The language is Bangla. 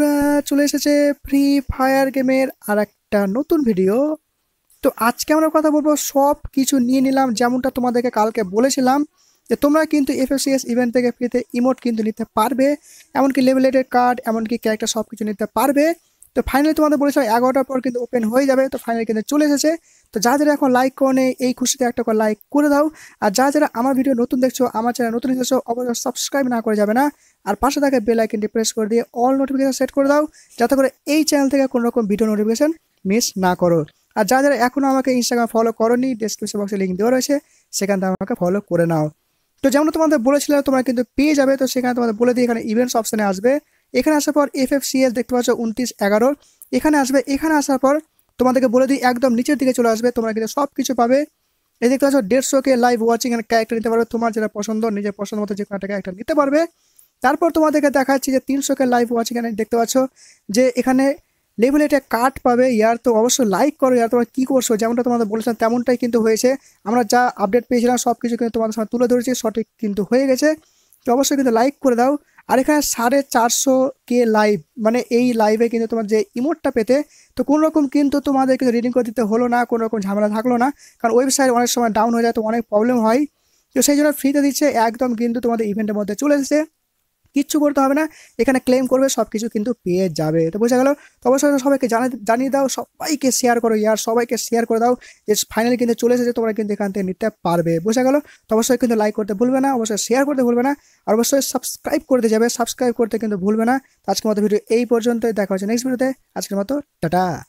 বন্ধুরা চলে এসেছে ফ্রি ফায়ার গেমের আর একটা নতুন ভিডিও তো আজকে আমরা কথা বলবো সব কিছু নিয়ে নিলাম যেমনটা তোমাদেরকে কালকে বলেছিলাম যে তোমরা কিন্তু এফএসিএস ইভেন্ট থেকে ফ্রিতে ইমোট কিন্তু নিতে পারবে এমনকি লেভেলেটেড কার্ড এমনকি ক্যারেক্টার সব কিছু নিতে পারবে তো ফাইনালি তোমাদের বলেছিলাম এগারোটার পর কিন্তু ওপেন হয়ে যাবে তো ফাইনালি কিন্তু চলে এসেছে তো যা যারা এখন লাইক করে এই খুশিতে একটা করে লাইক করে দাও আর যা যারা আমার ভিডিও নতুন দেখছো আমার চ্যানেল নতুন এসেছো অবশ্যই সাবস্ক্রাইব না করে যাবে না আর পাশে থাকে বেল আইকনটি প্রেস করে দিয়ে অল নোটিফিকেশান সেট করে দাও যাতে করে এই চ্যানেল থেকে কোনো রকম ভিডিও নোটিফিকেশন মিস না করো আর যা যারা এখনও আমাকে ইনস্টাগ্রাম ফলো করনি ডিসক্রিপশন বক্সে লিঙ্ক দেওয়া রয়েছে সেখান থেকে আমাকে ফলো করে নাও তো যেমন তোমাদের বলেছিলাম তোমরা কিন্তু পেয়ে যাবে তো সেখানে তোমাদের বলে দিয়ে এখানে ইভেন্টস অপশানে আসবে এখানে আসার পর এফ এফ সিএস দেখতে পাচ্ছ উনত্রিশ এগারোর এখানে আসবে এখানে আসার পর তোমাদেরকে বলে দিই একদম নিচের দিকে চলে আসবে তোমরা কিন্তু সব কিছু পাবে এই দেখতে পাচ্ছ দেড়শো কে লাইভ ওয়াচিং এর ক্যারেক্টার নিতে পারবে তোমার যেটা পছন্দ নিজের পছন্দ মতো যে কোনো একটা ক্যারেক্টার নিতে পারবে তারপর তোমাদেরকে দেখাচ্ছি যে তিনশো কে লাইভ ওয়াচিং এর দেখতে পাচ্ছ যে এখানে লেভেল এটা কার্ড পাবে ইয়ার তো অবশ্যই লাইক করো ইয়ার তোমরা কী করছো যেমনটা তোমাদের বলেছিলাম তেমনটাই কিন্তু হয়েছে আমরা যা আপডেট পেয়েছিলাম সব কিছু কিন্তু তোমাদের সামনে তুলে ধরেছি সঠিক কিন্তু হয়ে গেছে তো অবশ্যই কিন্তু লাইক করে দাও আর এখানে সাড়ে চারশো কে লাইভ মানে এই লাইভে কিন্তু তোমার যে ইমোটটা পেতে তো কোনো রকম কিন্তু তোমাদের কিন্তু রিডিং করে দিতে হলো না কোনো রকম ঝামেলা থাকলো না কারণ ওয়েবসাইট অনেক সময় ডাউন হয়ে যায় তো অনেক প্রবলেম হয় তো সেই জন্য ফ্রিতে দিচ্ছে একদম কিন্তু তোমাদের ইভেন্টের মধ্যে চলে এসেছে কিচ্ছু করতে হবে না এখানে ক্লেম করবে সব কিছু কিন্তু পেয়ে যাবে তো বোঝা গেল তো অবশ্যই সবাইকে জানিয়ে দাও সবাইকে শেয়ার করো ইয়ার সবাইকে শেয়ার করে দাও যে ফাইনাল কিন্তু চলে এসেছে তোমরা কিন্তু এখান থেকে নিতে পারবে বোঝা গেল তো অবশ্যই কিন্তু লাইক করতে ভুলবে না অবশ্যই শেয়ার করতে ভুলবে না আর অবশ্যই সাবস্ক্রাইব করতে যাবে সাবস্ক্রাইব করতে কিন্তু ভুলবে না আজকের মতো ভিডিও এই পর্যন্তই দেখা হচ্ছে নেক্সট ভিডিওতে আজকের মতো টাটা